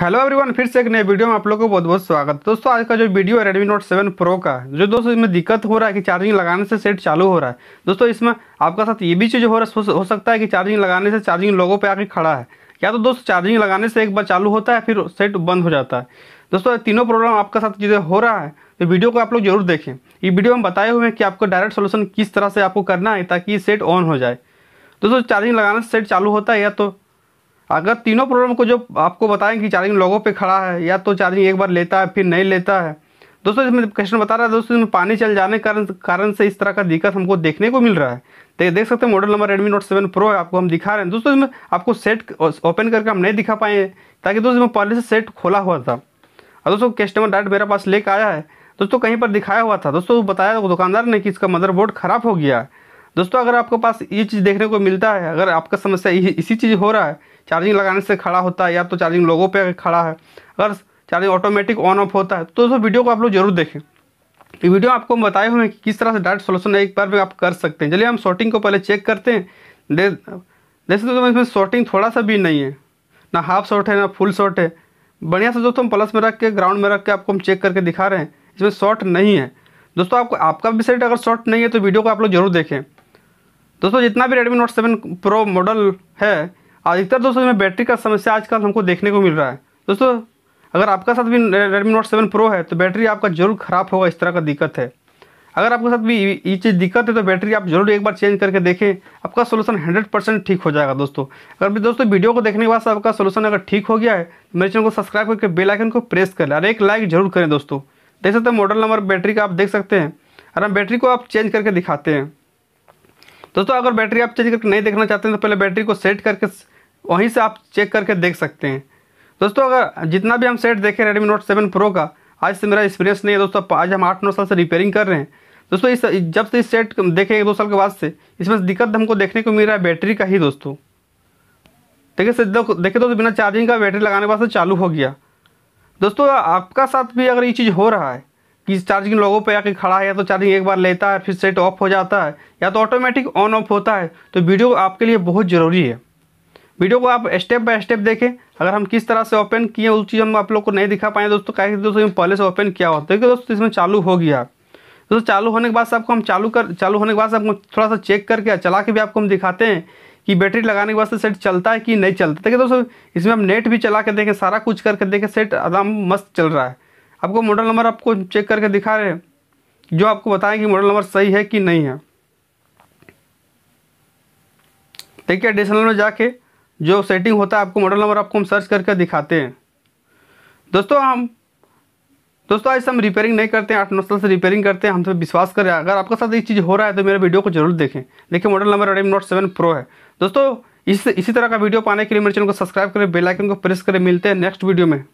hello everyone फिर से एक नए वीडियो में आप लोग को बहुत बहुत स्वागत है दोस्तों आज का जो वीडियो है रेडमी नोट 7 प्रो का जो दोस्तों इसमें दिक्कत हो रहा है कि चार्जिंग लगाने से सेट चालू हो रहा है दोस्तों इसमें आपका साथ ये भी चीज़ हो रहा है हो सकता है कि चार्जिंग लगाने से चार्जिंग लोगों पर आके खड़ा है या तो दोस्तों चार्जिंग लगाने से एक बार चालू होता है फिर सेट बंद हो जाता है दोस्तों तीनों प्रॉब्लम आपके साथ चीज़ें हो रहा है तो वीडियो को आप लोग जरूर देखें ये वीडियो हम बताए हुए हैं कि आपको डायरेक्ट सोल्यूशन किस तरह से आपको करना है ताकि सेट ऑन हो जाए दोस्तों चार्जिंग लगाने से सेट चालू होता है या तो अगर तीनों प्रॉब्लम को जो आपको बताएं कि चार्जिंग लोगों पे खड़ा है या तो चार्जिंग एक बार लेता है फिर नहीं लेता है दोस्तों इसमें क्वेश्चन बता रहा है दोस्तों इसमें पानी चल जाने कारण कारण से इस तरह का दिक्कत हमको देखने को मिल रहा है देख देख सकते हैं model number Redmi Note seven Pro है आपको हम दिखा रहे हैं दोस्तों इसमें आपको सेट ओपन करके हम नहीं दिखा पाए ताकि दोस्तों इसमें पहले से सेट खोला हुआ था और दोस्तों कस्टमर डायरेक्ट मेरे पास लेकर आया है दोस्तों कहीं पर दिखाया हुआ था दोस्तों बताया दुकानदार ने कि इसका मदरबोर्ड ख़राब हो गया है दोस्तों अगर आपके पास ये चीज़ देखने को मिलता है अगर आपका समस्या इसी चीज़ हो रहा है चार्जिंग लगाने से खड़ा होता है या तो चार्जिंग लोगों पर खड़ा है अगर चार्जिंग ऑटोमेटिक ऑन ऑफ होता है तो दोस्तों वीडियो को आप लोग जरूर देखें ये वीडियो आपको हम बताए हुए हैं कि किस तरह से डायरेक्ट सोल्यूशन एक बार भी आप कर सकते हैं चलिए हम शॉर्टिंग को पहले चेक करते हैं देख सकते हो इसमें शॉर्टिंग थोड़ा सा भी नहीं है ना हाफ शॉर्ट है ना फुल शॉर्ट है बढ़िया से दोस्तों हम प्लस में रख के ग्राउंड में रख के आपको हम चेक करके दिखा रहे हैं इसमें शॉर्ट नहीं है दोस्तों आपको आपका भी सेट अगर शॉर्ट नहीं है तो वीडियो को आप लोग जरूर देखें दोस्तों जितना भी Redmi Note seven Pro model है अधिकतर दोस्तों इसमें बैटरी का समस्या आजकल हमको देखने को मिल रहा है दोस्तों अगर आपका साथ भी रेडमी नोट सेवन प्रो है तो बैटरी आपका जरूर ख़राब होगा इस तरह का दिक्कत है अगर आपके साथ भी ये चीज़ दिक्कत है तो बैटरी आप जरूर एक बार चेंज करके देखें आपका सोल्यूशन हंड्रेड परसेंट ठीक हो जाएगा दोस्तों अगर भी दोस्तों वीडियो को देखने के बाद आपका सोल्यूशन अगर ठीक हो गया है तो मेरे चैनल को सब्सक्राइब करके बेल आइकन को प्रेस कर लें और एक लाइक जरूर करें दोस्तों देख सकते हैं मॉडल नंबर बैटरी का आप देख सकते हैं और हम बैटरी को आप चेंज करके दिखाते हैं दोस्तों तो अगर बैटरी आप चेंज करके नहीं देखना चाहते हैं तो पहले बैटरी को सेट करके वहीं से आप चेक करके देख सकते हैं दोस्तों अगर जितना भी हम सेट देखें रेडमी नोट सेवन प्रो का आज से मेरा एक्सपीरियंस नहीं है दोस्तों आज हम आठ नौ साल से रिपेयरिंग कर रहे हैं दोस्तों इस जब से इस सेट देखें दो साल के बाद से इसमें दिक्कत हमको देखने को मिल रहा है बैटरी का ही दोस्तों देखिए सर देखिए दोस्तों बिना चार्जिंग का बैटरी लगाने के बाद से चालू हो गया दोस्तों आपका साथ भी अगर ये चीज़ हो रहा है कि चार्जिंग लोगों पे आके खड़ा है या तो चार्जिंग एक बार लेता है फिर सेट ऑफ हो जाता है या तो ऑटोमेटिक ऑन ऑफ होता है तो वीडियो आपके लिए बहुत ज़रूरी है वीडियो को आप स्टेप बाय स्टेप देखें अगर हम किस तरह से ओपन किए उस चीज़ हम आप लोग को नहीं दिखा पाए दोस्तों क्या दोस्तों पहले से ओपन किया होता है दोस्तों इसमें चालू हो गया दोस्तों चालू होने के बाद आपको हम चालू कर चालू होने के बाद आपको थोड़ा सा चेक करके चला के भी आपको हम दिखाते हैं कि बैटरी लगाने के बाद से सेट चलता है कि नहीं चलता देखिए दोस्तों इसमें हम नेट भी चला के देखें सारा कुछ करके देखें सेट आदम मस्त चल रहा है आपको मॉडल नंबर आपको चेक करके दिखा रहे हैं जो आपको बताएं कि मॉडल नंबर सही है कि नहीं है देखिए एडिशनल में जाके जो सेटिंग होता है आपको मॉडल नंबर आपको हम सर्च करके दिखाते हैं दोस्तों हम दोस्तों आज हम रिपेयरिंग नहीं करते हैं आठ नौ साल से रिपेयरिंग करते हैं हम तो विश्वास करें अगर आपके साथ ये चीज़ हो रहा है तो मेरे वीडियो को जरूर देखें देखिए model number Redmi Note seven Pro है दोस्तों इस इसी तरह का वीडियो पाने के लिए मेरे चैनल को सब्सक्राइब करें बेलाइकन को प्रेस करें मिलते हैं नेक्स्ट वीडियो में